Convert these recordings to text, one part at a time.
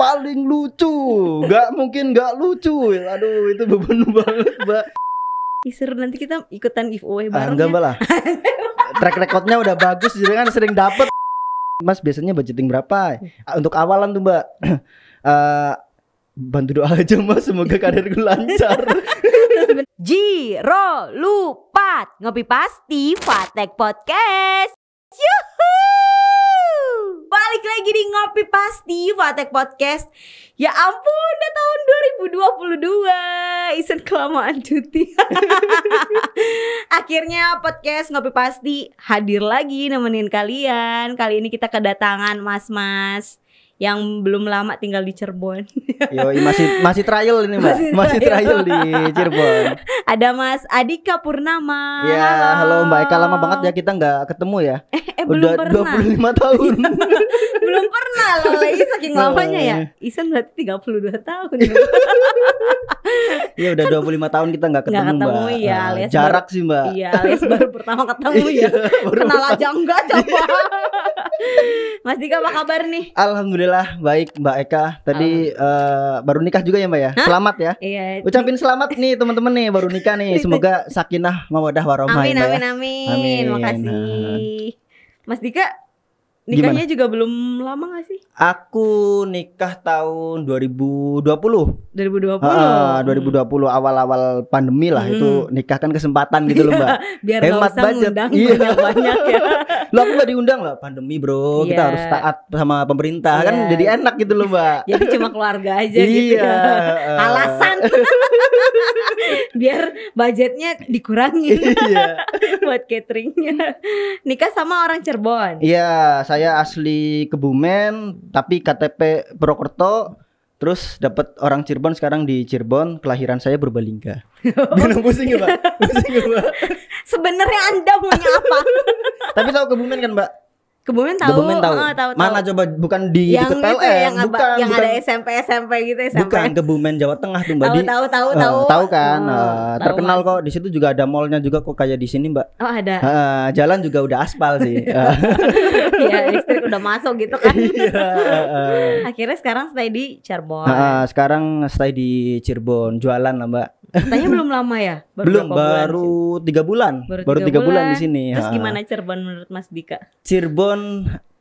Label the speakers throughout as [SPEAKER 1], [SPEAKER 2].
[SPEAKER 1] paling lucu Gak mungkin gak lucu Aduh itu beban banget mbak Seru nanti kita ikutan giveaway ah, bareng ah, Enggak
[SPEAKER 2] ya. lah Track recordnya udah bagus Jadi kan sering dapet Mas biasanya budgeting berapa? Ah, untuk awalan tuh mbak uh, Bantu doa aja mas Semoga karir gue lancar
[SPEAKER 1] Jiro lupa Ngopi Pasti Fatek Podcast Yuhuu balik lagi di Ngopi Pasti Fatek Podcast Ya ampun udah tahun 2022 Isen kelamaan cuti Akhirnya podcast Ngopi Pasti hadir lagi nemenin kalian Kali ini kita kedatangan mas-mas yang belum lama tinggal di Cirebon.
[SPEAKER 2] Yo, masih masih trial ini mbak, masih, masih trial. trial di Cirebon.
[SPEAKER 1] Ada Mas Adika Purnama.
[SPEAKER 2] Ya, halo, halo Mbak Eka, lama banget ya kita nggak ketemu ya. Udah belum pernah. 25 tahun. Iya.
[SPEAKER 1] belum pernah loh. lagi saking lamanya ya. Isan berarti 32 tahun.
[SPEAKER 2] Iya udah 25 tahun kita nggak ketemu, ketemu Mbak. Ya, Jarak sih, Mbak. Iya, alias
[SPEAKER 1] baru pertama ketemu ya. Iya, Kenal aja enggak coba. Mas Dika apa kabar
[SPEAKER 2] nih? Alhamdulillah baik Mbak Eka. Tadi uh, baru nikah juga ya Mbak ya. Hah? Selamat ya. Iya. Ucapin selamat nih teman-teman nih baru nikah nih. Semoga sakinah mawadah warohmah ya, Amin, ya. amin, amin amin. Makasih. Nah. Mas Dika nikahnya Gimana?
[SPEAKER 1] juga belum lama gak sih?
[SPEAKER 2] Aku nikah tahun 2020. 2020. Heeh, 2020 awal-awal pandemi lah hmm. itu nikah kan kesempatan gitu loh, Mbak. Biar hemat budget. Iya, banyak ya. Lo aku gak diundang lah pandemi, Bro. Yeah. Kita iya. harus taat sama pemerintah yeah. kan iya. jadi enak gitu loh, Mbak. jadi cuma
[SPEAKER 1] keluarga aja iya. gitu. Iya. Alasan biar budgetnya dikurangi iya. buat cateringnya nikah sama orang Cirebon
[SPEAKER 2] iya saya asli Kebumen tapi KTP Purwokerto Terus dapat orang Cirebon sekarang di Cirebon, kelahiran saya Berbalingga.
[SPEAKER 1] Bener pusing ya, Mbak? Pusing ya, Mbak? Sebenarnya Anda punya apa? Tapi tahu kebumen kan, Mbak? Kebumen tahu. Kebumen tahu. Oh, ah, tahu, tahu. Mana
[SPEAKER 2] coba bukan di yang itu PLN, ya, yang bukan yang bukan. ada
[SPEAKER 1] SMP SMP gitu ya, SMP. Bukan
[SPEAKER 2] Kebumen Jawa Tengah tuh Mbak. Tahu tahu tahu uh, tahu. Tahu kan? Oh, uh, tahu terkenal mas. kok di situ juga ada mallnya juga kok kayak di sini Mbak. Oh, ada. Uh, jalan juga udah aspal sih.
[SPEAKER 1] Iya, listrik udah masuk gitu kan. Iya, Akhirnya sekarang stay di Cirebon. Uh,
[SPEAKER 2] sekarang stay di Cirebon, jualan lah Mbak.
[SPEAKER 1] Katanya belum lama ya? Baru belum, baru
[SPEAKER 2] tiga bulan. Baru tiga bulan. bulan di sini. Terus gimana
[SPEAKER 1] Cirebon menurut Mas Dika?
[SPEAKER 2] Cirebon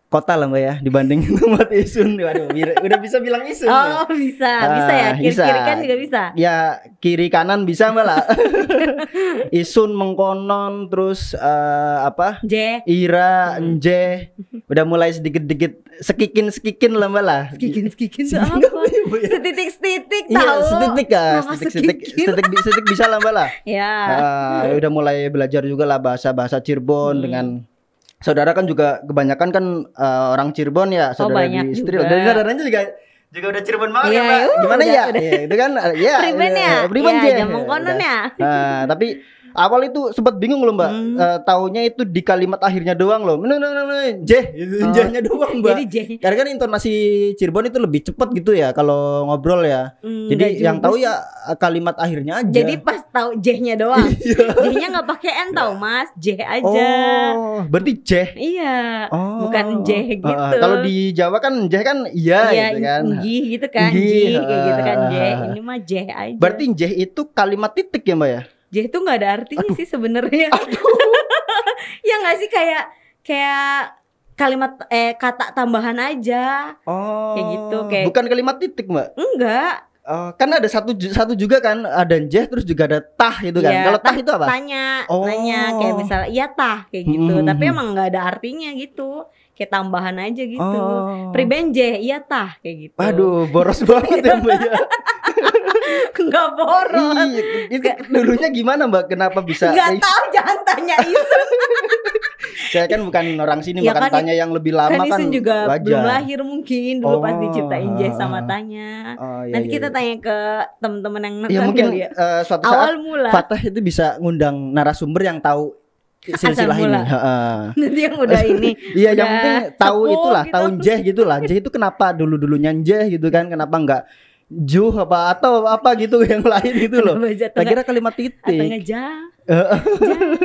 [SPEAKER 2] kota lah mbak ya dibanding tempat isun waduh udah bisa bilang isun ya? oh
[SPEAKER 1] ya. bisa ah, bisa ya kiri, bisa. kan juga bisa ya
[SPEAKER 2] kiri kanan bisa mbak lah isun mengkonon terus uh, apa J ira hmm. udah mulai sedikit sedikit sekikin sekikin lah mbak lah sekikin sekikin apa ya? iya,
[SPEAKER 1] ah, setitik setitik tahu iya setitik ya. setitik
[SPEAKER 2] setitik setitik, setitik bisa lah mbak lah ya uh, udah mulai belajar juga lah bahasa bahasa Cirebon hmm. dengan saudara kan juga kebanyakan kan uh, orang Cirebon ya oh, saudara oh, di istri juga. dan saudaranya
[SPEAKER 1] juga juga
[SPEAKER 2] udah Cirebon banget yeah, ya, iya, Mbak. Uh, Gimana udah, ya? Udah. ya? Itu kan iya, ya. Cirebon ya. Cirebon ya. Jamu konon ya. Nah, tapi awal itu sempat bingung loh mbak hmm. uh, taunya itu di kalimat akhirnya doang loh no, no, no, no. J oh. J-nya doang mbak jadi J. karena kan intonasi Cirebon itu lebih cepat gitu ya kalau ngobrol ya hmm, jadi yang tahu ya eh, kalimat akhirnya aja jadi
[SPEAKER 1] pas tahu J-nya doang iya. J-nya nggak pakai N tau mas J aja oh berarti J iya oh. bukan J eh, gitu uh, kalau di
[SPEAKER 2] Jawa kan J kan iya, iya gitu kan G gitu kan G, G kayak gitu kan J ini mah
[SPEAKER 1] J aja berarti
[SPEAKER 2] J itu kalimat titik ya mbak ya
[SPEAKER 1] J itu nggak ada artinya Aduh. sih sebenarnya. ya nggak sih kayak kayak kalimat eh kata tambahan aja. Oh. Kayak gitu kayak. Bukan
[SPEAKER 2] kalimat titik mbak? Enggak. Uh, kan ada satu satu juga kan ada jeh terus juga ada tah gitu kan. Ya, Kalau tah, itu apa? Tanya, oh. nanya kayak misalnya
[SPEAKER 1] iya tah kayak gitu. Hmm. Tapi emang nggak ada artinya gitu. Kayak tambahan aja gitu. Oh. Priben jeh iya tah kayak gitu.
[SPEAKER 2] Aduh, boros banget ya Mbak. Ya.
[SPEAKER 1] nggak boros. Iya, itu
[SPEAKER 2] dulunya gimana Mbak? Kenapa bisa? Nggak
[SPEAKER 1] tahu, jangan tanya Isun.
[SPEAKER 2] Saya kan bukan orang sini, ya kan, tanya yang lebih lama kan. Kan juga wajar. belum lahir
[SPEAKER 1] mungkin dulu oh, pas diciptain Jay sama
[SPEAKER 2] Tanya. Oh, iya, Nanti iya, kita iya.
[SPEAKER 1] tanya ke teman-teman yang ya, nonton ya, mungkin ya. Uh, suatu Awal saat mula.
[SPEAKER 2] Fatah itu bisa ngundang narasumber yang tahu
[SPEAKER 1] silsilah ini.
[SPEAKER 2] Uh. Nanti
[SPEAKER 1] yang udah ini. Iya, yang penting tahu itulah, gitu.
[SPEAKER 2] tahun Jeh gitulah. Jeh itu kenapa dulu-dulunya Jeh gitu kan, kenapa enggak juh apa atau apa gitu yang lain gitu loh. Tak kira kalimat titik. Atau ja.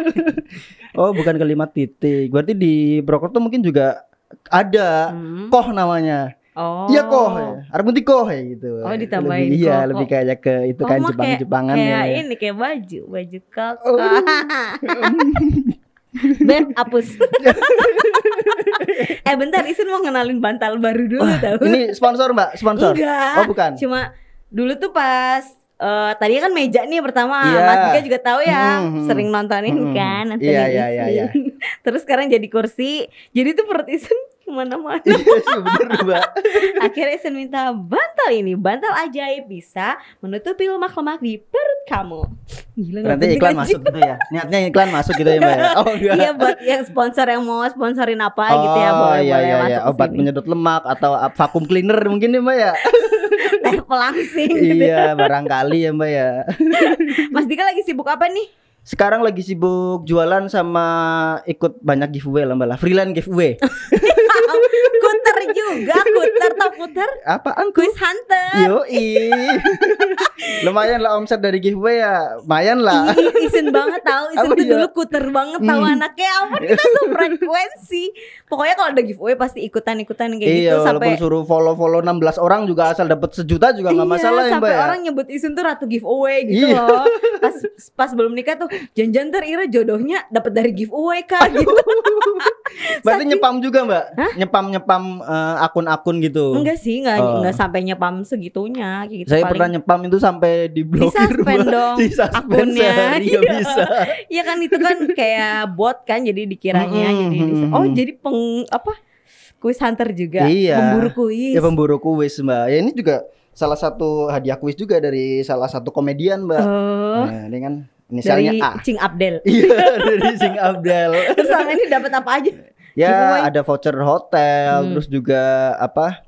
[SPEAKER 2] oh, bukan kalimat titik. Berarti di broker tuh mungkin juga ada hmm. koh namanya.
[SPEAKER 1] Oh. Iya koh,
[SPEAKER 2] Arab ngerti koh ya gitu. Oh, ditambahin iya, lebih, koh. Iya, lebih kayak ke itu oh, kan Jepang-Jepangan ya. ini
[SPEAKER 1] kayak baju, baju koh. Oh. Ben hapus. eh bentar Isin mau ngenalin bantal baru dulu Wah, tau ini sponsor mbak sponsor enggak oh bukan cuma dulu tuh pas uh, tadi kan meja nih pertama yeah. Mas Dika juga tahu ya mm-hmm, mm-hmm. sering nontonin mm-hmm. kan nanti yeah, yeah, yeah, yeah. terus sekarang jadi kursi jadi tuh perut Isin kemana-mana iya, iya, iya, akhirnya Isin minta bantal ini bantal ajaib bisa menutupi lemak-lemak di perut kamu. Gila, Nanti iklan aja. masuk gitu
[SPEAKER 2] ya. Niatnya iklan masuk gitu ya Mbak. Ya? Oh iya. Iya
[SPEAKER 1] buat yang sponsor yang mau sponsorin apa oh, gitu ya boleh iya, iya, Iya.
[SPEAKER 2] Obat menyedot lemak atau vakum cleaner mungkin ya Mbak ya.
[SPEAKER 1] Teh pelangsing Iya,
[SPEAKER 2] barangkali ya Mbak ya.
[SPEAKER 1] Mas Dika lagi sibuk apa nih?
[SPEAKER 2] sekarang lagi sibuk jualan sama ikut banyak giveaway lah mbak lah freelance giveaway kuter juga kuter tau kuter apaan quiz hunter yo lumayan lah omset dari giveaway ya lumayan lah isin banget tau isin Apa tuh iya? dulu kuter
[SPEAKER 1] banget tau hmm. anaknya apa ya kita
[SPEAKER 2] frekuensi
[SPEAKER 1] pokoknya kalau ada giveaway pasti ikutan ikutan kayak iya, gitu sampai
[SPEAKER 2] suruh follow follow 16 orang juga asal dapat sejuta juga nggak iya, masalah ya mbak sampai ya. orang
[SPEAKER 1] nyebut isin tuh ratu giveaway gitu iya. loh pas pas belum nikah tuh Jangan-jangan ntar Ira jodohnya dapat dari giveaway kak Aduh. gitu.
[SPEAKER 2] Berarti Saking... nyepam juga mbak? Nyepam nyepam uh, akun-akun gitu? Enggak sih, enggak oh. enggak
[SPEAKER 1] sampai nyepam segitunya. Gitu. Saya Paling... pernah
[SPEAKER 2] nyepam itu sampai di diblokir. Di spend
[SPEAKER 1] dong di akunnya. ya, iya. bisa. Iya kan itu kan kayak bot kan, jadi dikiranya -hmm. jadi bisa. oh jadi peng apa kuis hunter juga. Iya. Pemburu kuis. Ya
[SPEAKER 2] pemburu kuis mbak. Ya ini juga salah satu hadiah kuis juga dari salah satu komedian mbak. oh. Nah, ini kan Misalnya dari
[SPEAKER 1] A. Cing Abdel.
[SPEAKER 2] Iya, dari Cing Abdel.
[SPEAKER 1] terus sama ini dapat apa aja?
[SPEAKER 2] Ya, ada voucher hotel, hmm. terus juga apa?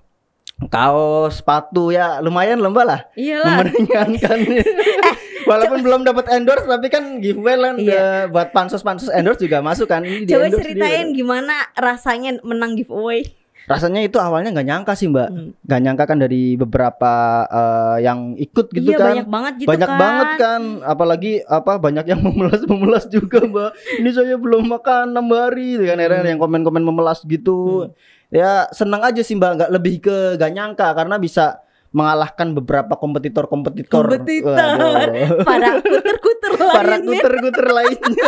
[SPEAKER 2] Kaos, sepatu ya lumayan lembah lah.
[SPEAKER 1] Iyalah. Meringankan.
[SPEAKER 2] Eh, walaupun belum dapat endorse tapi kan giveaway lah iya. buat pansos-pansos endorse juga masuk kan. Coba ceritain
[SPEAKER 1] sendiri. gimana rasanya menang giveaway
[SPEAKER 2] rasanya itu awalnya nggak nyangka sih mbak hmm. nggak hmm. nyangka kan dari beberapa uh, yang ikut gitu iya, kan banyak banget gitu banyak kan. banget kan apalagi apa banyak yang memelas memelas juga mbak ini saya belum makan enam hari gitu kan hmm. yang komen komen memelas gitu hmm. ya senang aja sih mbak nggak lebih ke nggak nyangka karena bisa mengalahkan beberapa kompetitor-kompetitor. Kompetitor. kompetitor. Para
[SPEAKER 1] kuter-kuter lainnya. Para kuter-kuter lainnya.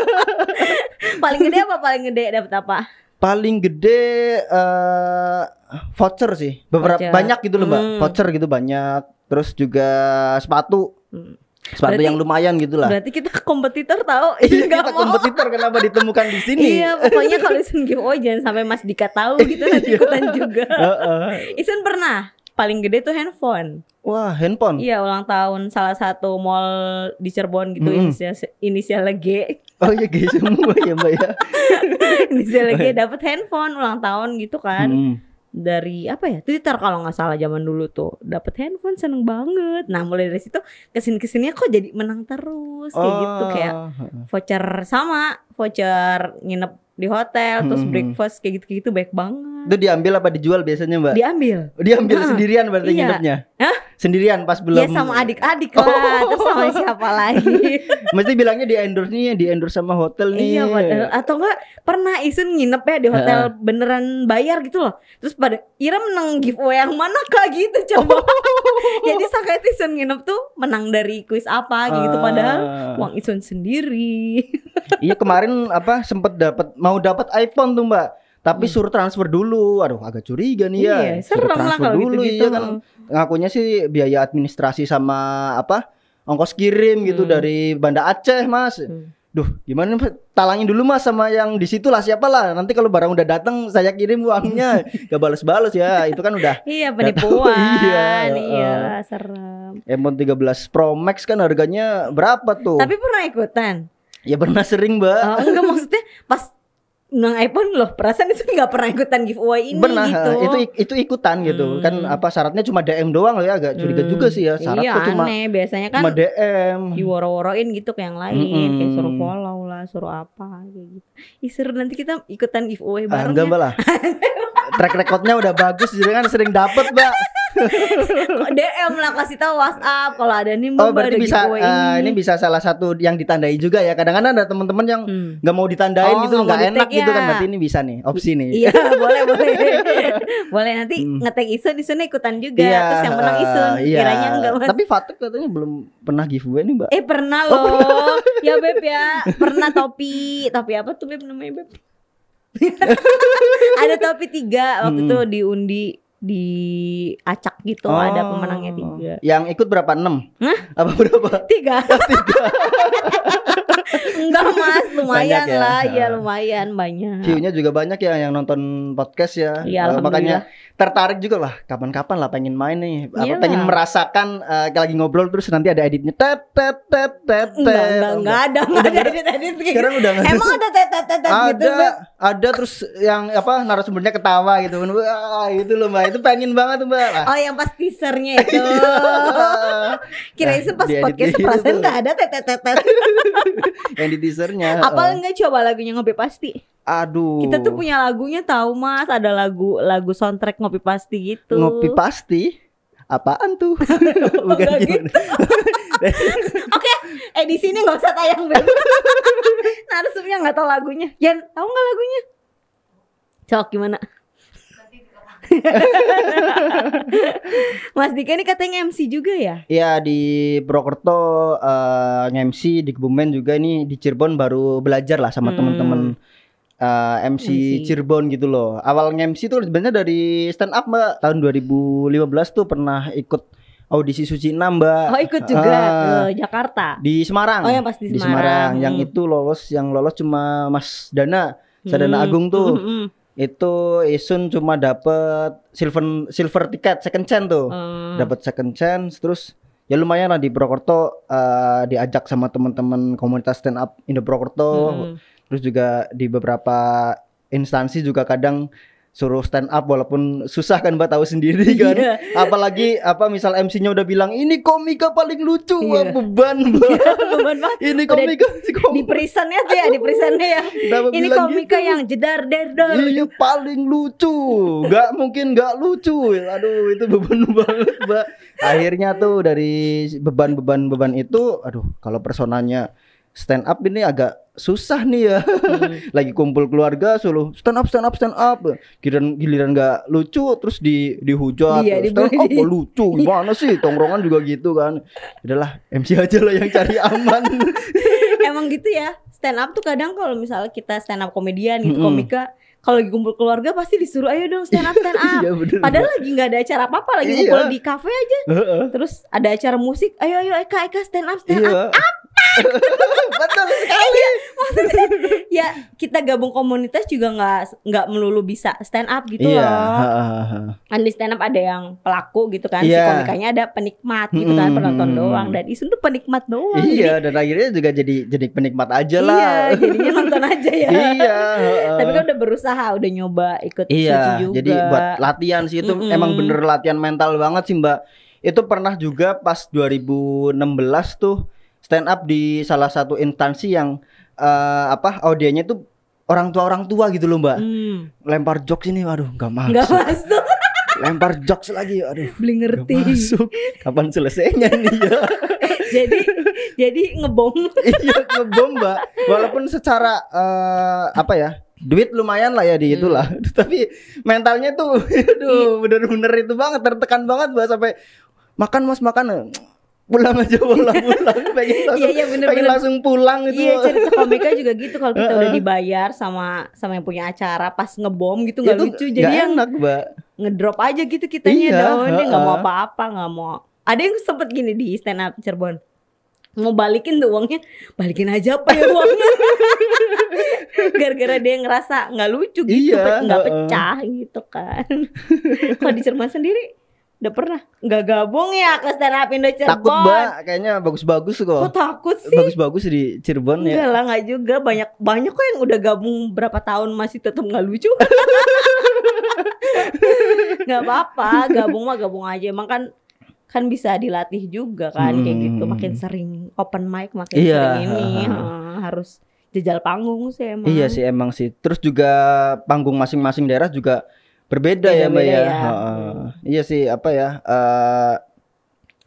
[SPEAKER 1] paling gede apa paling gede dapat apa?
[SPEAKER 2] paling gede uh, voucher sih beberapa voucher. banyak gitu loh mbak hmm. voucher gitu banyak terus juga sepatu hmm. sepatu berarti, yang lumayan gitu lah berarti kita
[SPEAKER 1] kompetitor tau iya kita mau. kompetitor kenapa ditemukan di sini iya pokoknya kalau Isen giveaway oh, jangan sampai Mas Dika tahu gitu nanti iya. ikutan juga Isen pernah paling gede tuh handphone
[SPEAKER 2] Wah, handphone. Iya,
[SPEAKER 1] ulang tahun salah satu mall di Cirebon gitu mm -hmm. inisial inisialnya G.
[SPEAKER 2] Oh iya gay semua ya mbak ya.
[SPEAKER 1] Di lagi oh, iya. dapet handphone ulang tahun gitu kan. Hmm. Dari apa ya Twitter kalau gak salah zaman dulu tuh dapet handphone seneng banget. Nah mulai dari situ kesini kesininya kok jadi menang terus kayak oh. gitu kayak voucher sama voucher nginep di hotel hmm. terus breakfast kayak gitu-gitu baik banget.
[SPEAKER 2] Itu diambil apa dijual biasanya mbak? Diambil. Oh, diambil nah, sendirian berarti iya. nginepnya. Hah? Sendirian pas belum. Ya sama
[SPEAKER 1] adik-adik lah, oh. terus sama siapa
[SPEAKER 2] lagi? Mesti bilangnya di endorse nih, di endorse sama hotel nih. Iya hotel.
[SPEAKER 1] Atau enggak pernah Ison nginep ya di hotel uh. beneran bayar gitu loh. Terus pada Ira menang giveaway yang mana kak gitu coba. Oh. Jadi sangka Ison nginep tuh menang dari kuis apa gitu uh. padahal uang
[SPEAKER 2] Ison sendiri. iya kemarin apa sempet dapat mau dapat iPhone tuh mbak tapi hmm. suruh transfer dulu aduh agak curiga nih ya iya, suruh transfer dulu gitu -gitu. ya kan ngakunya sih biaya administrasi sama apa ongkos kirim gitu hmm. dari Banda Aceh mas hmm. Duh, gimana talangin dulu mas sama yang di situ lah siapa lah? Nanti kalau barang udah datang saya kirim uangnya. Gak balas-balas ya. Itu kan udah Iya, penipuan. iya, iya, uh,
[SPEAKER 1] serem.
[SPEAKER 2] iPhone 13 Pro Max kan harganya berapa tuh? Tapi
[SPEAKER 1] pernah ikutan.
[SPEAKER 2] Ya pernah sering, Mbak. Oh, enggak
[SPEAKER 1] maksudnya pas Nang iPhone loh perasaan itu nggak pernah
[SPEAKER 2] ikutan giveaway
[SPEAKER 1] ini Benar, gitu. Eh, itu
[SPEAKER 2] itu ikutan gitu hmm. kan apa syaratnya cuma DM doang loh ya agak curiga hmm. juga sih ya syarat iya, cuma aneh.
[SPEAKER 1] biasanya kan cuma DM diworo-woroin gitu ke yang lain hmm. kayak suruh follow lah suruh apa kayak gitu Ih, nanti kita ikutan giveaway ah, bareng ah, enggak
[SPEAKER 2] ya. lah track recordnya udah bagus jadi kan sering dapet mbak DM
[SPEAKER 1] lah kasih tahu WhatsApp kalau ada nih Oh berarti bisa eh, ini. ini bisa
[SPEAKER 2] salah satu yang ditandai juga ya. Kadang-kadang ada teman-teman yang hmm. nggak hmm. mau ditandain oh, gitu, nggak enak ya. gitu kan. Ya. Berarti ini bisa nih opsi nih. Iya boleh boleh
[SPEAKER 1] boleh nanti hmm. ngetek Isun Isun ikutan juga. Iya, Terus yang menang eh, Isun uh, iya. kiranya enggak mas. Tapi
[SPEAKER 2] Fatuk katanya belum pernah giveaway nih mbak. Eh
[SPEAKER 1] pernah oh, loh. Oh, pernah. ya beb ya pernah topi topi apa tuh beb namanya beb. ada topi tiga waktu hmm. itu diundi di acak gitu oh. ada pemenangnya
[SPEAKER 2] oh. tiga. Yang ikut berapa enam? Hah? Apa berapa? Tiga. Oh, tiga.
[SPEAKER 1] Enggak mas, lumayan ya. lah, ya lumayan banyak. Viewnya
[SPEAKER 2] juga banyak ya yang nonton podcast ya. Iya, eh, makanya tertarik juga lah kapan-kapan lah pengen main nih apa iya. pengen merasakan uh, lagi ngobrol terus nanti ada editnya tet tet tet tet enggak enggak, ada nggak ada edit
[SPEAKER 1] edit sekarang gitu. udah nggak emang
[SPEAKER 2] ada tet tet tet gitu ada ada terus yang apa narasumbernya ketawa gitu ah, itu loh mbak itu pengen banget mbak oh yang pas teasernya itu kira-kira itu pas podcast gitu. perasaan nggak ada tet tet tet yang di teasernya apa enggak
[SPEAKER 1] coba lagunya ngobrol pasti
[SPEAKER 2] Aduh. Kita tuh punya
[SPEAKER 1] lagunya tahu Mas, ada lagu lagu soundtrack ngopi pasti gitu. Ngopi
[SPEAKER 2] pasti? Apaan tuh? Bukan gitu.
[SPEAKER 1] Oke, okay, eh di sini nggak usah tayang Nah, harusnya nggak tahu lagunya. Yan, tahu nggak lagunya? Cok gimana? Mas Dika ini katanya MC juga ya?
[SPEAKER 2] Iya di Brokerto uh, eh, MC di Kebumen juga ini di Cirebon baru belajar lah sama hmm. teman-teman uh, eh, MC, MC Cirebon gitu loh. Awal MC tuh sebenarnya dari stand up Mbak. Tahun 2015 tuh pernah ikut audisi Suci 6 Mbak. Oh, ikut juga uh, ke
[SPEAKER 1] Jakarta. Di Semarang. Oh, yang pasti di Semarang. Di Semarang. Hmm. Yang
[SPEAKER 2] itu lolos yang lolos cuma Mas Dana, Sadana hmm. Agung tuh. Hmm, hmm. Itu Isun cuma dapet silver silver tiket second chance tuh. Hmm. Dapat second chance terus ya lumayan lah di Prokerto uh, eh, diajak sama teman-teman komunitas stand up Indo Prokerto. Hmm terus juga di beberapa instansi juga kadang suruh stand up walaupun susah kan mbak tahu sendiri iya. kan yeah. apalagi apa misal MC-nya udah bilang ini komika paling lucu yeah. Iya. beban mbak iya, beban ini komika di perisannya tuh ya di perisannya ya ini komika gitu. yang jedar derdor ini gitu. paling lucu nggak mungkin nggak lucu aduh itu beban banget mbak akhirnya tuh dari beban-beban beban itu aduh kalau personanya stand up ini agak susah nih ya. Hmm. Lagi kumpul keluarga suruh stand up stand up stand up. Giliran giliran gak lucu terus di dihujat. Iya, stand up oh, lucu iya. gimana sih? Tongkrongan juga gitu kan. adalah MC aja lah yang cari aman.
[SPEAKER 1] Emang gitu ya. Stand up tuh kadang kalau misalnya kita stand up komedian gitu, -hmm. komika kalau lagi kumpul keluarga pasti disuruh ayo dong stand up stand up. iya, bener, Padahal bener. lagi nggak ada acara apa-apa lagi iya. kumpul di kafe aja. Uh -uh. Terus ada acara musik, ayo ayo Eka Eka stand up stand iya. up. up Betul sekali. Iya, ya, kita gabung komunitas juga nggak nggak melulu bisa stand up gitu yeah.
[SPEAKER 2] loh.
[SPEAKER 1] Kan di stand up ada yang pelaku gitu kan, yeah. si iya. komikanya ada penikmat gitu kan, hmm. penonton doang dan isu tuh penikmat doang. Iya,
[SPEAKER 2] jadi, dan akhirnya juga jadi jadi penikmat aja iya, lah. Iya,
[SPEAKER 1] jadinya nonton aja ya. iya. Tapi kan udah berusaha, udah nyoba ikut iya, juga. Jadi buat
[SPEAKER 2] latihan sih itu mm emang bener latihan mental banget sih, Mbak. Itu pernah juga pas 2016 tuh stand up di salah satu instansi yang uh, apa audienya itu orang tua orang tua gitu loh mbak hmm. lempar jokes ini waduh nggak masuk gak masuk lempar jokes lagi aduh beli ngerti masuk kapan selesainya nih ya jadi jadi ngebom iya ngebom mbak walaupun secara uh, apa ya duit lumayan lah ya di hmm. itulah hmm. tapi mentalnya tuh aduh iya. bener-bener itu banget tertekan banget mbak sampai makan mas makan pulang aja pulang pulang pengen iya, langsung iya, iya, bener, pengen bener. langsung pulang gitu iya cerita komika
[SPEAKER 1] juga gitu kalau kita udah dibayar sama sama yang punya acara pas ngebom gitu nggak lucu jadi yang enak mbak ngedrop aja gitu kitanya iya, daunnya nggak mau apa-apa nggak mau ada yang sempet gini di stand up Cirebon mau balikin tuh uangnya balikin aja apa ya uangnya gara-gara dia ngerasa nggak lucu gitu iya, nggak uh, pecah gitu kan kalau di Cirebon sendiri Udah pernah Gak gabung ya ke stand up Indo Cirebon Takut mbak
[SPEAKER 2] Kayaknya bagus-bagus kok Kok
[SPEAKER 1] takut sih
[SPEAKER 2] Bagus-bagus di Cirebon Enggak ya Enggak lah
[SPEAKER 1] gak juga Banyak banyak kok yang udah gabung Berapa tahun masih tetap nggak lucu Gak apa-apa Gabung mah gabung aja Emang kan kan bisa dilatih juga kan hmm. kayak gitu makin sering open mic makin iya. sering ini hmm, harus jejal panggung sih emang iya sih
[SPEAKER 2] emang sih terus juga panggung masing-masing daerah juga berbeda Beda iya, -beda ya mbak ya, ya. Ha Iya sih apa ya? Eh uh,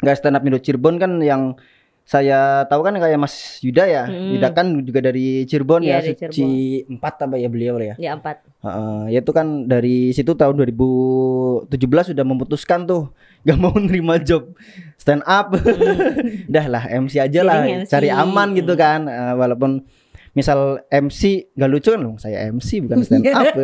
[SPEAKER 2] gak stand up Indo Cirebon kan yang saya tahu kan kayak Mas Yuda ya. Hmm. Yuda kan juga dari Cirebon iya, ya, dari suci Cirebon. apa ya beliau ya? Ya empat. Uh, ya itu kan dari situ tahun 2017 sudah memutuskan tuh gak mau nerima job stand up. Hmm. Dah lah MC aja lah, cari aman hmm. gitu kan. Uh, walaupun misal MC gak lucu kan loh saya MC bukan stand iya. up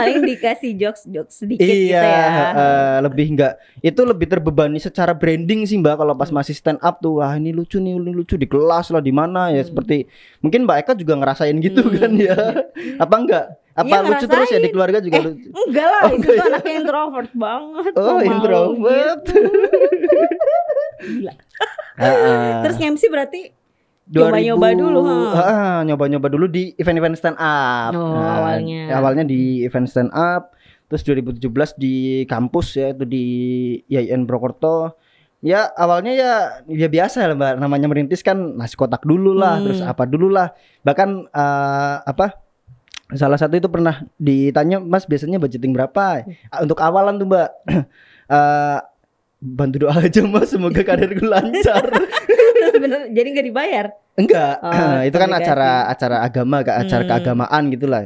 [SPEAKER 1] paling dikasih jokes jokes sedikit gitu iya, gitu ya uh,
[SPEAKER 2] lebih enggak itu lebih terbebani secara branding sih mbak kalau pas hmm. masih stand up tuh wah ini lucu nih ini lucu di kelas lah di mana ya hmm. seperti mungkin mbak Eka juga ngerasain gitu hmm. kan ya apa enggak apa ya, lucu ngerasain. terus ya di keluarga juga eh, lucu
[SPEAKER 1] enggak lah oh, itu enggak ya. anaknya introvert banget oh introvert gitu.
[SPEAKER 2] gila uh, uh. terus
[SPEAKER 1] MC berarti nyoba-nyoba dulu ha.
[SPEAKER 2] nyoba-nyoba dulu di event-event stand up oh, nah, awalnya awalnya di event stand up terus 2017 di kampus ya itu di IAIN Brokerto ya awalnya ya ya biasa lah mbak namanya merintis kan nasi kotak dulu lah hmm. terus apa dulu lah bahkan uh, apa salah satu itu pernah ditanya mas biasanya budgeting berapa hmm. ah, untuk awalan tuh mbak uh, bantu doa aja mas semoga karir gue lancar
[SPEAKER 1] sebenarnya jadi nggak dibayar
[SPEAKER 2] enggak oh, itu kan acara acara agama kayak acara hmm. keagamaan gitulah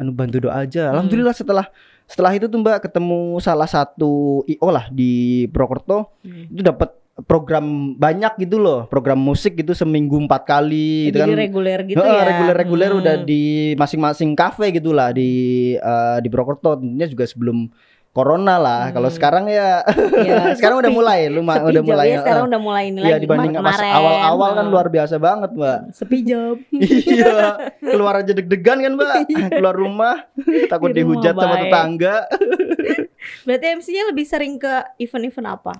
[SPEAKER 2] anu bantu doa aja hmm. alhamdulillah setelah setelah itu tuh mbak ketemu salah satu io lah di Prokerto hmm. itu dapat program banyak gitu loh program musik gitu seminggu empat kali gitu kan reguler gitu ya reguler reguler hmm. udah di masing-masing kafe gitulah di uh, di Prokerto. tentunya juga sebelum corona lah. Hmm. Kalau sekarang ya, ya sekarang sepi, udah mulai, sepi udah mulai. Ya, sekarang udah mulai ini ya, lagi. dibanding awal-awal kan luar biasa banget, Mbak. Sepi job. iya, keluar aja deg-degan kan, Mbak. Iya. Ah, keluar rumah takut Di rumah dihujat baik. sama tetangga.
[SPEAKER 1] Berarti MC-nya lebih sering ke event-event apa?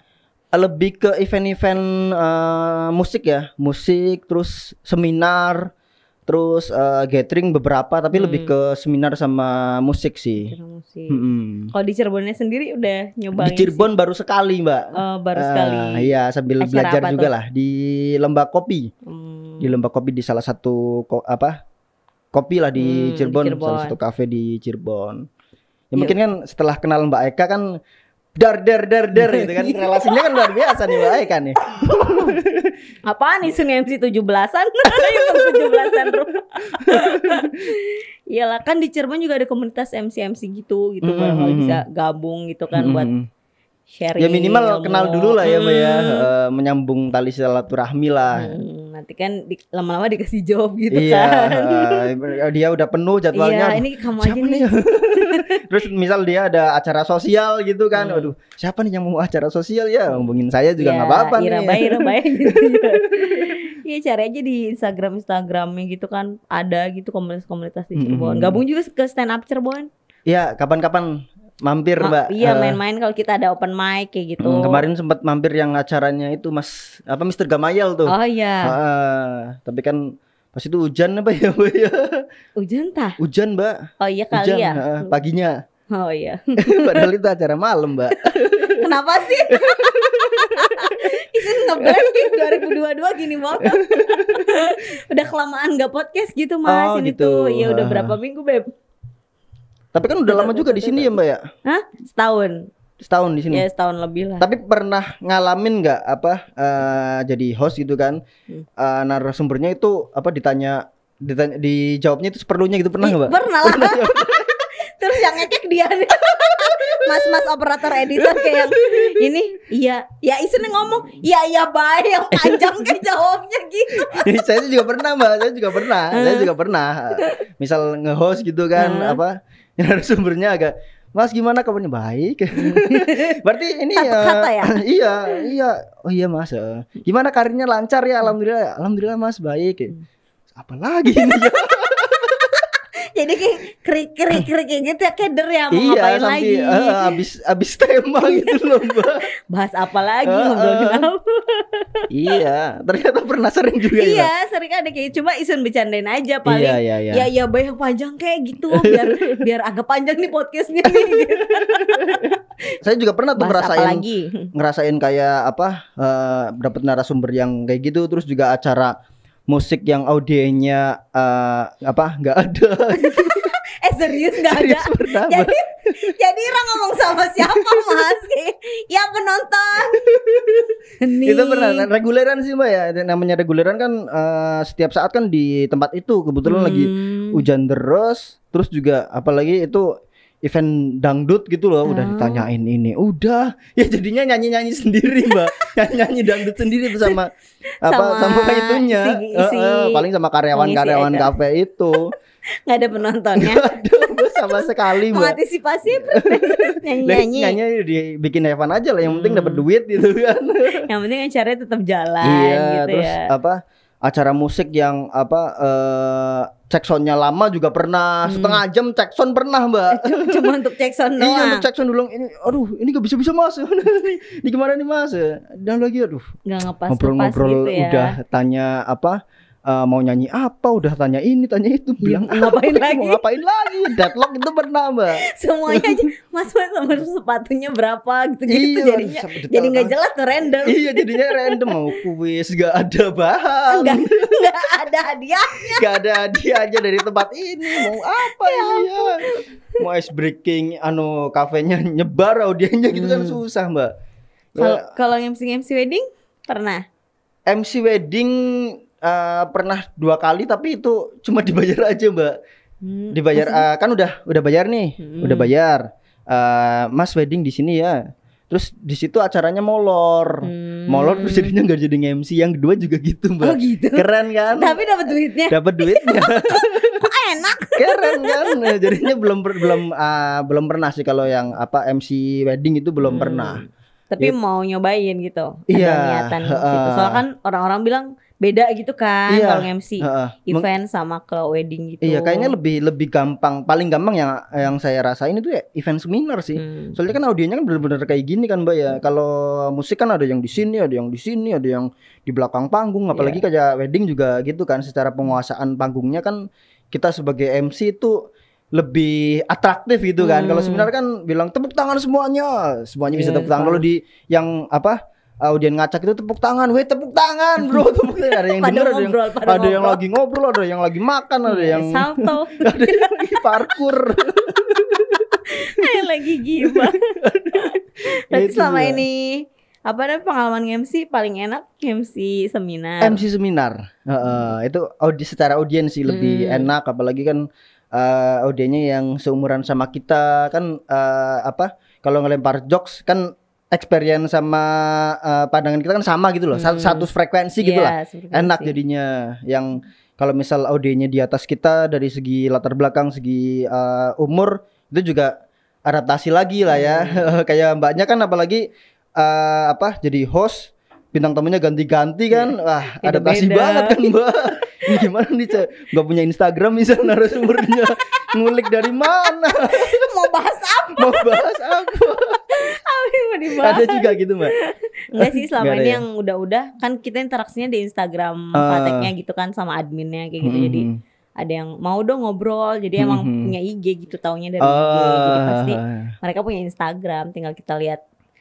[SPEAKER 2] Lebih ke event-event uh, musik ya, musik terus seminar terus uh, gathering beberapa tapi hmm. lebih ke seminar sama musik sih. Hmm.
[SPEAKER 1] Kalau di Cirebonnya sendiri udah nyoba Di
[SPEAKER 2] Cirebon sih. baru sekali, Mbak.
[SPEAKER 1] Uh, baru eh, sekali. Iya, sambil Acara belajar juga tuh? lah
[SPEAKER 2] di Lembah Kopi. Hmm. Di Lembah Kopi di salah satu ko apa? Kopi lah di, hmm, Cirebon, di Cirebon, salah satu kafe di Cirebon. Ya, iya. mungkin kan setelah kenal Mbak Eka kan dar dar dar dar gitu kan relasinya
[SPEAKER 1] kan luar biasa nih baik kan nih apaan senin MC 17-an tujuh belasan Iyalah kan di Cirebon juga ada komunitas MC MC gitu gitu mm -hmm. kalau mm-hmm. bisa gabung gitu kan mm -hmm. buat mm-hmm sharing. Ya minimal ngomong. kenal dulu lah ya, ya. hmm. ya,
[SPEAKER 2] e, menyambung tali silaturahmi lah. Hmm, nanti kan di, lama-lama dikasih
[SPEAKER 1] job gitu iya, kan.
[SPEAKER 2] Oh, dia udah penuh jadwalnya. Iya, ini kamu siapa aja nih. Terus misal dia ada acara sosial gitu kan. Hmm. Aduh, siapa nih yang mau acara sosial ya? Hmm. Hubungin saya juga iya, nggak ya, apa-apa nih. Iya,
[SPEAKER 1] baik, gitu. Ya. Iya, cari aja di Instagram Instagramnya gitu kan ada gitu komunitas-komunitas di hmm, Cirebon. Hmm. Gabung juga ke stand up Cirebon.
[SPEAKER 2] Iya, kapan-kapan mampir Ma mbak iya main-main
[SPEAKER 1] uh, kalau kita ada open mic kayak gitu hmm, kemarin
[SPEAKER 2] sempat mampir yang acaranya itu mas apa Mister Gamayel tuh oh iya uh, tapi kan pas itu hujan apa ya mbak ya hujan tah hujan mbak
[SPEAKER 1] oh iya kali hujan, ya uh,
[SPEAKER 2] paginya oh iya padahal itu acara malam mbak kenapa sih
[SPEAKER 1] Isin ngebranding 2022 gini banget udah kelamaan gak podcast gitu mas oh, ini gitu. tuh ya udah berapa minggu beb
[SPEAKER 2] tapi kan udah lama juga di sini ya Mbak ya? Hah? Setahun. Setahun di sini. Ya setahun lebih lah. Tapi pernah ngalamin nggak apa uh, jadi host gitu kan? Hmm. Uh, narasumbernya itu apa ditanya ditanya dijawabnya itu seperlunya gitu pernah nggak Mbak?
[SPEAKER 1] Pernah lah. Pernah, Terus yang ngekek dia Mas-mas operator editor kayak yang ini iya ya isini ngomong iya iya baik yang panjang kayak jawabnya gitu.
[SPEAKER 2] saya juga pernah Mbak, saya juga pernah, saya juga pernah. Misal nge-host gitu kan apa sumbernya agak Mas gimana kabarnya baik? Berarti ini Satu ya, kata ya? iya iya oh iya Mas eh, gimana karirnya lancar ya alhamdulillah ya. alhamdulillah Mas baik. Hmm. Apa lagi ini ya? jadi kayak krik krik
[SPEAKER 1] krik gitu keder ya mau iya, ngapain sampai, lagi uh, eh,
[SPEAKER 2] abis abis tema iya. gitu loh mbak bahas apa lagi uh, uh, apa iya ternyata pernah sering juga iya
[SPEAKER 1] ya. sering ada kayak cuma isun bercandain aja iya, paling iya, iya, iya. ya ya bayang panjang kayak gitu oh, biar biar agak panjang nih podcastnya nih, gitu.
[SPEAKER 2] saya juga pernah tuh bahas ngerasain lagi? ngerasain kayak apa uh, eh, dapat narasumber yang kayak gitu terus juga acara musik yang audiennya uh, apa nggak ada
[SPEAKER 1] eh serius nggak ada pertama. jadi jadi orang ngomong sama siapa mas ya penonton Nih. itu pernah nah,
[SPEAKER 2] reguleran sih mbak ya namanya reguleran kan uh, setiap saat kan di tempat itu kebetulan hmm. lagi hujan deras terus juga apalagi itu event dangdut gitu loh oh. udah ditanyain ini udah ya jadinya nyanyi nyanyi sendiri mbak nyanyi nyanyi dangdut sendiri bersama apa sama, sama itunya si, si, uh, uh, paling sama karyawan karyawan si kafe itu
[SPEAKER 1] nggak ada penontonnya Aduh, sama sekali mbak mengantisipasi nyanyi nyanyi
[SPEAKER 2] nyanyi dibikin event aja lah yang penting hmm. dapat duit gitu kan
[SPEAKER 1] yang penting acaranya tetap jalan iya, gitu terus ya.
[SPEAKER 2] apa acara musik yang apa eh uh, cek soundnya lama juga pernah hmm. setengah jam cek sound pernah mbak eh, cuma untuk cek sound iya, doang iya untuk cek sound dulu ini aduh ini gak bisa bisa mas ini gimana nih mas dan lagi aduh nggak ngepas ngobrol-ngobrol gitu ya. udah tanya apa uh, mau nyanyi apa udah tanya ini tanya itu bilang ah, ngapain apa, lagi mau ngapain lagi deadlock itu bernambah semuanya
[SPEAKER 1] aja mas mas sama sepatunya
[SPEAKER 2] berapa gitu gitu iya, jadinya jadi nggak kan. jelas tuh
[SPEAKER 1] random iya jadinya
[SPEAKER 2] random mau kuis nggak ada bahan nggak nggak ada hadiahnya nggak ada hadiah aja dari tempat ini
[SPEAKER 1] mau apa ya, ya?
[SPEAKER 2] mau ice breaking anu kafenya nyebar audionya gitu kan hmm. kan susah mbak kalau yang MC MC wedding pernah MC wedding uh, pernah dua kali tapi itu cuma dibayar aja mbak hmm, dibayar uh, kan udah udah bayar nih hmm. udah bayar uh, mas wedding di sini ya terus di situ acaranya molor hmm. molor terus jadinya nggak jadi MC yang kedua juga gitu mbak oh gitu keren
[SPEAKER 1] kan tapi dapat duitnya dapat
[SPEAKER 2] duitnya enak keren kan jadinya belum belum uh, belum pernah sih kalau yang apa MC wedding itu belum hmm. pernah tapi gitu. mau
[SPEAKER 1] nyobain gitu iya yeah, niatan uh, soalnya kan orang-orang bilang beda gitu kan iya. kalau MC uh, event sama ke wedding gitu. Iya, kayaknya
[SPEAKER 2] lebih lebih gampang. Paling gampang yang yang saya rasain itu ya event seminar sih. Hmm. Soalnya kan audionya kan bener-bener kayak gini kan, Mbak ya. Hmm. Kalau musik kan ada yang di sini, ada yang di sini, ada yang di belakang panggung, iya. apalagi yeah. kayak wedding juga gitu kan secara penguasaan panggungnya kan kita sebagai MC itu lebih atraktif gitu kan. Hmm. Kalau seminar kan bilang tepuk tangan semuanya, semuanya yeah, bisa iya, tepuk tangan. Kalau iya. di yang apa? audien ngacak itu tepuk tangan, weh tepuk tangan bro, tepuk tangan. ada yang denger, ada yang, ngobrol, ada yang lagi ngobrol, ada yang lagi makan, ada iya, yang salto, ada yang lagi parkur,
[SPEAKER 1] ada yang lagi gimana.
[SPEAKER 2] Tapi selama ini
[SPEAKER 1] apa namanya pengalaman MC paling enak MC seminar. MC
[SPEAKER 2] seminar, uh, uh, itu audi secara audiens sih lebih hmm. enak, apalagi kan uh, audiennya yang seumuran sama kita kan uh, apa? Kalau ngelempar jokes kan experience sama uh, pandangan kita kan sama gitu loh hmm. satu, frekuensi gitu yeah, lah enak jadinya yang kalau misal od di atas kita dari segi latar belakang segi uh, umur itu juga adaptasi lagi lah ya hmm. kayak mbaknya kan apalagi uh, apa jadi host bintang tamunya ganti-ganti iya. kan yeah. wah Beda adaptasi beda. banget kan mbak gimana nih cek nggak punya Instagram misalnya narasumbernya ngulik dari mana mau bahas apa mau bahas apa
[SPEAKER 1] Iya. ada juga gitu mbak Enggak sih selama ini ya. yang udah-udah kan kita interaksinya di Instagram uh, gitu kan sama adminnya kayak gitu hmm. jadi ada yang mau dong ngobrol jadi hmm, emang hmm. punya IG gitu taunya dari uh, IG jadi pasti mereka punya Instagram tinggal kita lihat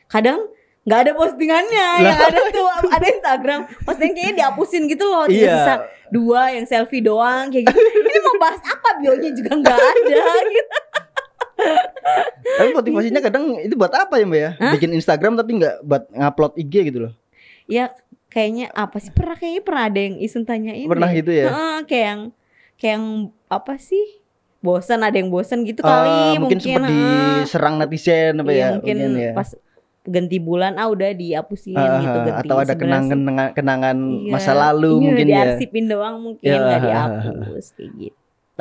[SPEAKER 1] kadang nggak ada postingannya yang ada tuh ada Instagram posting kayaknya dihapusin gitu loh iya. sisa dua yang selfie doang kayak gitu ini mau bahas apa bionya juga nggak ada gitu
[SPEAKER 2] tapi motivasinya kadang itu buat apa ya mbak ya? Hah? Bikin Instagram tapi nggak buat ngupload IG gitu loh?
[SPEAKER 1] Ya kayaknya apa sih pernah kayaknya pernah ada yang iseng ini Pernah gitu ya? Heeh, kayak yang kayak yang apa sih? Bosan ada yang bosan gitu uh, kali eh, mungkin, mungkin uh,
[SPEAKER 2] diserang netizen apa iya, ya? Mungkin, mungkin ya. pas
[SPEAKER 1] ganti bulan ah udah dihapusin uh, gitu ganti atau ada kenangan
[SPEAKER 2] kenangan masa iya. lalu iya, mungkin diarsipin
[SPEAKER 1] ya. doang mungkin iya, nggak uh,
[SPEAKER 2] dihapus kayak gitu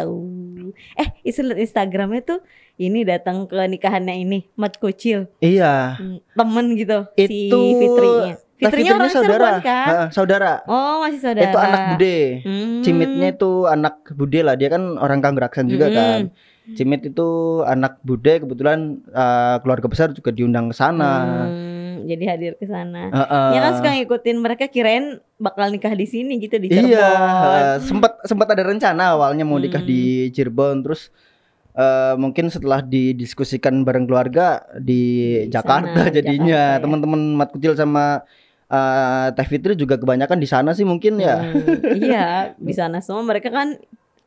[SPEAKER 1] gitu. Eh, Instagramnya tuh ini datang ke nikahannya ini, Mat kucil Iya. Hmm, temen gitu Itu... si Fitrinya. Fitrinya, nah, Fitrinya saudara, kan? uh, saudara. Oh masih saudara. Itu anak
[SPEAKER 2] Bude. Hmm. Cimitnya itu anak Bude lah. Dia kan orang Kanggraksan juga hmm. kan. Cimit itu anak Bude kebetulan uh, keluarga besar juga diundang ke sana. Hmm
[SPEAKER 1] jadi hadir ke sana. Uh, uh. Ya kan suka ngikutin mereka kirain bakal nikah di sini gitu di iya, Cirebon. Iya, uh, sempat
[SPEAKER 2] sempat ada rencana awalnya mau nikah hmm. di Cirebon terus uh, mungkin setelah didiskusikan bareng keluarga di, di Jakarta sana, jadinya. Jakarta, ya. Teman-teman Mat Kecil sama uh, Teh Fitri juga kebanyakan di sana sih mungkin ya. Hmm, iya, di sana
[SPEAKER 1] semua mereka kan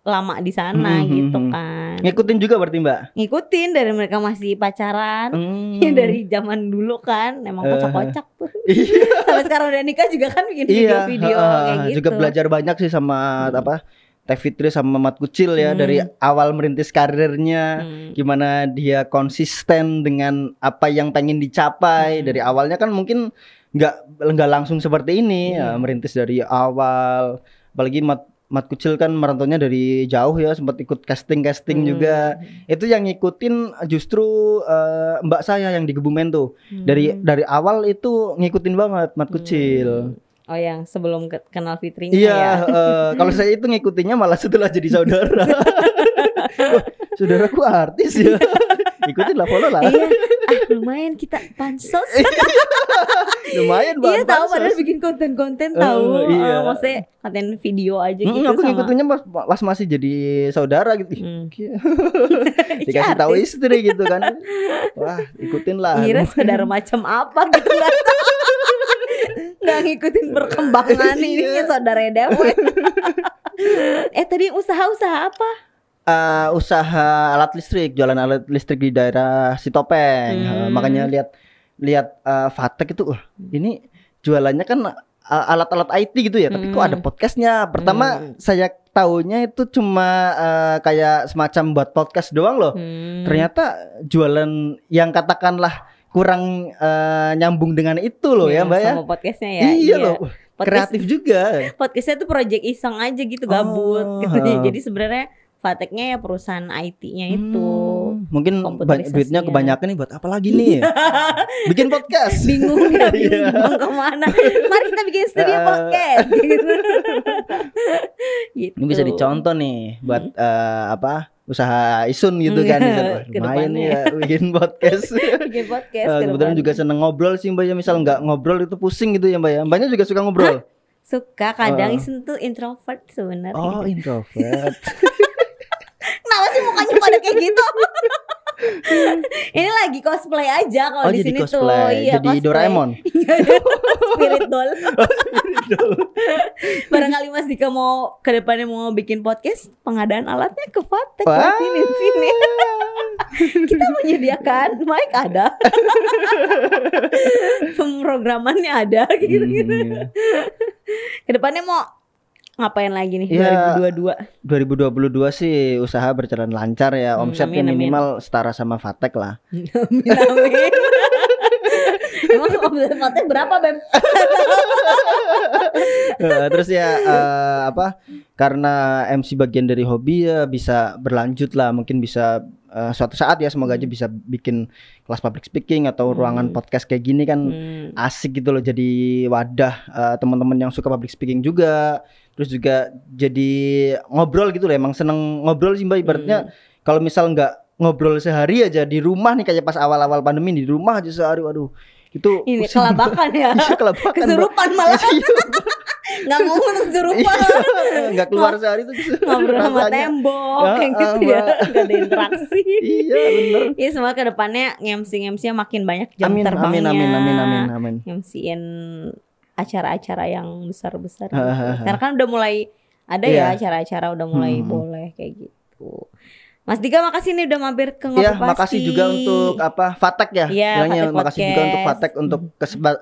[SPEAKER 1] lama di sana hmm, hmm, hmm gitu
[SPEAKER 2] hmm. kan. Ngikutin juga berarti Mbak?
[SPEAKER 1] Ngikutin dari mereka masih pacaran. Hmm. Ya dari zaman dulu kan emang eh, kocak-kocak tuh. Iya. Sampai sekarang udah nikah juga kan bikin iya, video-video iya, uh, kayak gitu. Juga belajar
[SPEAKER 2] banyak sih sama hmm. apa? Teh Fitri sama Mat Kucil ya hmm. dari awal merintis karirnya hmm. gimana dia konsisten dengan apa yang pengen dicapai hmm. dari awalnya kan mungkin nggak nggak langsung seperti ini hmm. ya, merintis dari awal apalagi Mat Mat Kucil kan merantunya dari jauh ya sempat ikut casting casting hmm. juga itu yang ngikutin justru uh, mbak saya yang di Kebumen tuh hmm. dari dari awal itu ngikutin banget Mat Kucil hmm.
[SPEAKER 1] Oh yang sebelum kenal Fitrinya iya, ya. Uh, kalau saya
[SPEAKER 2] itu ngikutinnya malah setelah jadi saudara. saudaraku artis ya. ikutin lah follow lah iya
[SPEAKER 1] ah, lumayan kita pansos
[SPEAKER 2] lumayan banget iya tahu pada
[SPEAKER 1] bikin konten-konten tahu uh, iya. uh, maksudnya konten video aja gitu aku sama. ngikutinnya
[SPEAKER 2] pas, pas masih jadi saudara gitu hmm. dikasih tahu
[SPEAKER 1] istri gitu kan
[SPEAKER 2] wah ikutin lah kira
[SPEAKER 1] saudara macam apa gitu kan nggak ngikutin perkembangan iya. ini saudara Dewi eh tadi usaha-usaha apa
[SPEAKER 2] uh, usaha alat listrik, jualan alat listrik di daerah Sitopeng. Hmm. Uh, makanya lihat lihat uh, eh, Fatek itu, uh ini jualannya kan alat-alat IT gitu ya, tapi hmm. kok ada hmm. podcastnya. Pertama hmm. saya taunya itu cuma uh, kayak semacam buat podcast doang loh. Hmm. Ternyata jualan yang katakanlah kurang uh, nyambung dengan itu loh ya, ya Mbak ya. Sama
[SPEAKER 1] podcastnya ya. Iya, iya. loh.
[SPEAKER 2] Podcast, kreatif juga.
[SPEAKER 1] Podcastnya tuh project iseng aja gitu gabut oh, gitu. Jadi sebenarnya Fateknya ya perusahaan IT-nya hmm, itu.
[SPEAKER 2] Hmm, mungkin duitnya ya. kebanyakan nih buat apa lagi nih? bikin podcast. Bingung ya, iya. bingung yeah. mau
[SPEAKER 1] kemana. Mari kita bikin studio
[SPEAKER 2] podcast. gitu. Ini bisa dicontoh nih buat hmm. uh, apa? usaha isun gitu hmm. kan gitu. ya bikin podcast
[SPEAKER 1] bikin podcast uh, kebetulan
[SPEAKER 2] juga seneng ngobrol sih mbak ya misal nggak ngobrol itu pusing gitu ya mbak ya mbaknya juga suka ngobrol Hah?
[SPEAKER 1] suka kadang uh. isun tuh introvert sebenarnya oh
[SPEAKER 2] introvert
[SPEAKER 1] kenapa sih mukanya pada kayak gitu? ini lagi cosplay aja kalau oh, di sini tuh. Iya, jadi cosplay. Doraemon.
[SPEAKER 2] Iya, spirit doll.
[SPEAKER 1] Oh, Barangkali Mas Dika mau ke depannya mau bikin podcast, pengadaan alatnya ke Fatek Wah. sini sini. Kita menyediakan mic ada. Pemrogramannya ada gitu-gitu. Hmm, iya. Kedepannya mau ngapain lagi nih ya,
[SPEAKER 2] 2022? 2022 sih usaha berjalan lancar ya. Hmm, Omsetnya amin, amin. minimal setara sama Vatek lah.
[SPEAKER 1] Emang Vatek berapa, Bem?
[SPEAKER 2] Eh, terus ya uh, apa? Karena MC bagian dari hobi ya bisa berlanjut lah, mungkin bisa uh, suatu saat ya semoga aja bisa bikin kelas public speaking atau hmm. ruangan podcast kayak gini kan hmm. asik gitu loh jadi wadah uh, teman-teman yang suka public speaking juga terus juga jadi ngobrol gitu loh emang seneng ngobrol sih mbak ibaratnya hmm. kalau misal nggak ngobrol sehari aja di rumah nih kayak pas awal-awal pandemi di rumah aja sehari waduh itu ini kelabakan ya iya, kelabakan kesurupan iya,
[SPEAKER 1] malah iya, nggak mau
[SPEAKER 2] kesurupan nggak keluar sehari itu ngobrol sama tembok
[SPEAKER 1] nah, kayak gitu ya
[SPEAKER 2] nggak ada interaksi iya
[SPEAKER 1] benar iya semoga kedepannya ngemsi ngemsi makin banyak jam amin, terbangnya amin amin amin amin amin ngemsiin acara-acara yang besar-besar. Gitu. Karena kan udah mulai ada yeah. ya iya. acara-acara udah mulai hmm, hmm.
[SPEAKER 2] boleh kayak gitu.
[SPEAKER 1] Mas Dika makasih nih udah mampir ke iya, Ngopi ya, makasih juga untuk
[SPEAKER 2] apa Fatek ya. Iya, Fatek makasih juga untuk Fatek hmm. untuk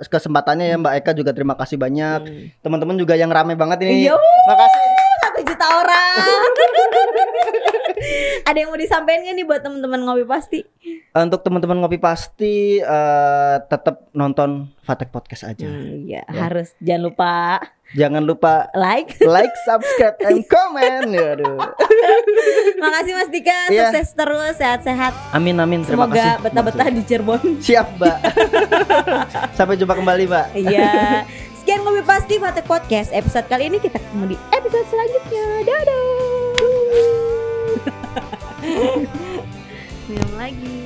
[SPEAKER 2] kesempatannya ya Mbak Eka juga terima kasih banyak. teman hmm. Teman-teman juga yang rame banget ini. Yo. Iya, makasih
[SPEAKER 1] juta orang. Ada yang mau disampaikan gak nih buat teman-teman ngopi pasti?
[SPEAKER 2] Eh, untuk teman-teman ngopi pasti uh, eh, tetap nonton Fatek Podcast aja. Hmm, iya, ya. harus jangan lupa. Jangan lupa like, like, subscribe, and comment. Ya,
[SPEAKER 1] Makasih Mas Dika, yeah. sukses terus, sehat-sehat.
[SPEAKER 2] Amin amin. Terima Semoga betah-betah di Cirebon. Siap, Mbak. Sampai jumpa kembali, Mbak. Iya.
[SPEAKER 1] Sekian Ngopi Pasti Fatek Podcast. Episode kali ini kita ketemu di episode
[SPEAKER 2] selanjutnya. Dadah. Minum lagi.